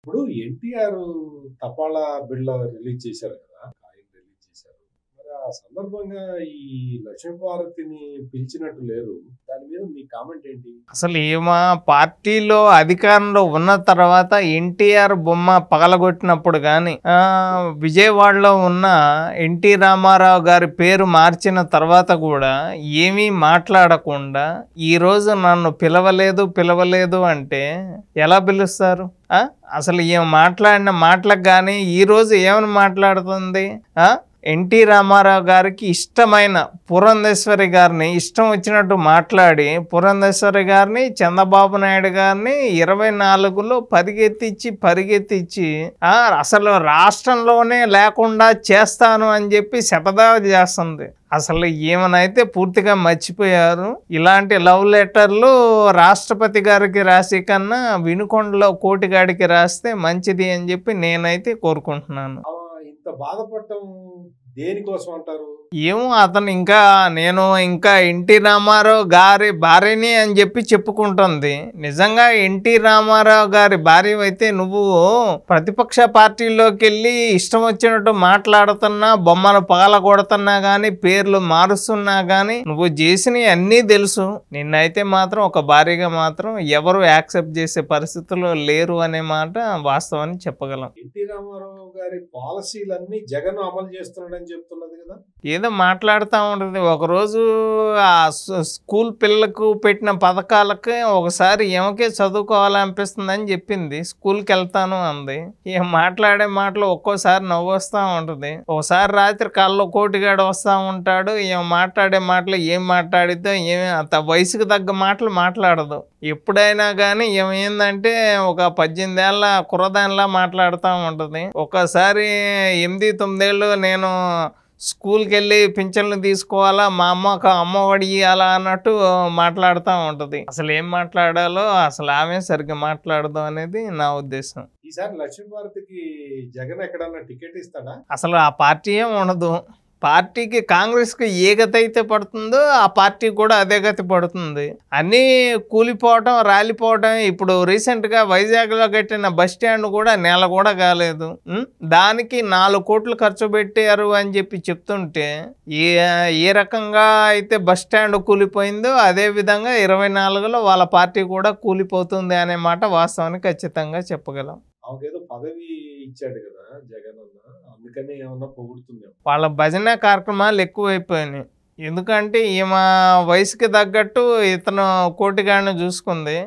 ఇప్పుడు ఎన్టీఆర్ తపాలా బిళ్ళ రిలీజ్ చేశారు సందర్భంగా ఈ లక్ష్మీభారతిని పిలిచినట్టు లేరు దాని మీద మీ కామెంట్ ఏంటి అసలు ఏమా పార్టీలో అధికారంలో ఉన్న తర్వాత ఎన్టీఆర్ బొమ్మ పగలగొట్టినప్పుడు కానీ విజయవాడలో ఉన్న ఎన్టీ రామారావు గారి పేరు మార్చిన తర్వాత కూడా ఏమీ మాట్లాడకుండా ఈరోజు నన్ను పిలవలేదు పిలవలేదు అంటే ఎలా పిలుస్తారు అసలు ఏం మాట్లాడిన మాటలకు కానీ ఈరోజు ఏమని మాట్లాడుతుంది ఎన్టీ రామారావు గారికి ఇష్టమైన పురంధేశ్వరి గారిని ఇష్టం వచ్చినట్టు మాట్లాడి పురంధేశ్వరి గారిని చంద్రబాబు నాయుడు గారిని ఇరవై నాలుగులో పరిగెత్తిచ్చి పరిగెత్తిచ్చి అసలు రాష్ట్రంలోనే లేకుండా చేస్తాను అని చెప్పి శపథావధి చేస్తుంది అసలు ఏమనైతే పూర్తిగా మర్చిపోయారు ఇలాంటి లవ్ లెటర్లు రాష్ట్రపతి గారికి రాసే కన్నా వినుకొండలో కోటిగాడికి రాస్తే మంచిది అని చెప్పి నేనైతే కోరుకుంటున్నాను బాధపడటం దేనికోసం అంటారు ఏమో అతను ఇంకా నేను ఇంకా ఎన్టీ రామారావు గారి భార్యని అని చెప్పి చెప్పుకుంటుంది నిజంగా ఎన్టీ రామారావు గారి భార్య అయితే నువ్వు ప్రతిపక్ష పార్టీలోకి వెళ్ళి ఇష్టం వచ్చినట్టు మాట్లాడుతున్నా బొమ్మలు పగల కొడుతున్నా కానీ పేర్లు మారుస్తున్నా కానీ నువ్వు చేసినవి అన్నీ తెలుసు నిన్నైతే మాత్రం ఒక భార్యగా మాత్రం ఎవరు యాక్సెప్ట్ చేసే పరిస్థితుల్లో లేరు అనే మాట వాస్తవాన్ని చెప్పగలం ఎన్టీ రామారావు గారి పాలసీలన్నీ జగన్ అమలు చేస్తున్నాడు అని చెప్తున్నది కదా ఏదో మాట్లాడుతూ ఉంటుంది ఒకరోజు ఆ స్కూల్ పిల్లలకు పెట్టిన పథకాలకి ఒకసారి ఏమకే చదువుకోవాలనిపిస్తుందని అని చెప్పింది స్కూల్కి వెళ్తాను అంది ఏం మాట్లాడే మాటలు ఒక్కోసారి వస్తూ ఉంటుంది ఒకసారి రాత్రి కళ్ళు కోటిగాడు వస్తూ ఉంటాడు ఏం మాట్లాడే మాటలు ఏం మాట్లాడితే ఏమి అంత వయసుకు తగ్గ మాటలు మాట్లాడదు ఎప్పుడైనా కానీ ఏమైందంటే ఒక పద్దెనిమిది ఏళ్ళ కుర్రదానిలా మాట్లాడుతూ ఉంటుంది ఒకసారి ఎనిమిది తొమ్మిదేళ్ళు నేను స్కూల్కి వెళ్ళి పింఛన్లు తీసుకోవాలా మా అమ్మ ఒక అమ్మ వడియాలా అన్నట్టు మాట్లాడుతూ ఉంటుంది అసలు ఏం మాట్లాడాలో అసలు ఆమె సరిగ్గా మాట్లాడదాం అనేది నా ఉద్దేశం ఈసారి భారతికి జగన్ ఎక్కడన్నా టికెట్ ఇస్తాడా అసలు ఆ పార్టీ ఏం ఉండదు పార్టీకి కాంగ్రెస్కి ఏ గతి అయితే పడుతుందో ఆ పార్టీ కూడా అదే గతి పడుతుంది అన్నీ కూలిపోవటం రాలిపోవటం ఇప్పుడు రీసెంట్గా వైజాగ్లో కట్టిన బస్ స్టాండ్ కూడా నెల కూడా కాలేదు దానికి నాలుగు కోట్లు ఖర్చు పెట్టారు అని చెప్పి చెప్తుంటే ఏ ఏ రకంగా అయితే బస్ స్టాండ్ కూలిపోయిందో అదే విధంగా ఇరవై నాలుగులో వాళ్ళ పార్టీ కూడా కూలిపోతుంది అనే మాట వాస్తవానికి ఖచ్చితంగా చెప్పగలం ఆమెకేదో పదవి ఇచ్చాడు కదా జగన్ అన్న అందుకనే ఏమన్నా పొగుడుతున్నాం వాళ్ళ భజన కార్యక్రమాలు ఎక్కువైపోయినాయి ఎందుకంటే ఈమె వయసుకి తగ్గట్టు ఇతను కోటిగాడిని చూసుకుంది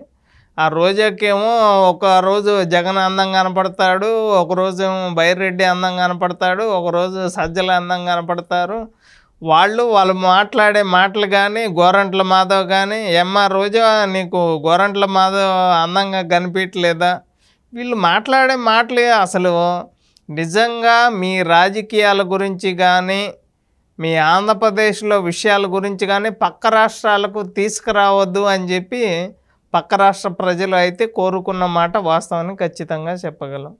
ఆ రోజాకేమో ఒక రోజు జగన్ అందం కనపడతాడు ఒకరోజు బైరెడ్డి అందం కనపడతాడు ఒకరోజు సజ్జల అందం కనపడతారు వాళ్ళు వాళ్ళు మాట్లాడే మాటలు కానీ గోరంట్ల మాధవ్ కానీ ఎమ్మ రోజా నీకు గోరంట్ల మాధవ్ అందంగా కనిపించట్లేదా వీళ్ళు మాట్లాడే మాటలే అసలు నిజంగా మీ రాజకీయాల గురించి కానీ మీ ఆంధ్రప్రదేశ్లో విషయాల గురించి కానీ పక్క రాష్ట్రాలకు తీసుకురావద్దు అని చెప్పి పక్క రాష్ట్ర ప్రజలు అయితే కోరుకున్న మాట వాస్తవాన్ని ఖచ్చితంగా చెప్పగలం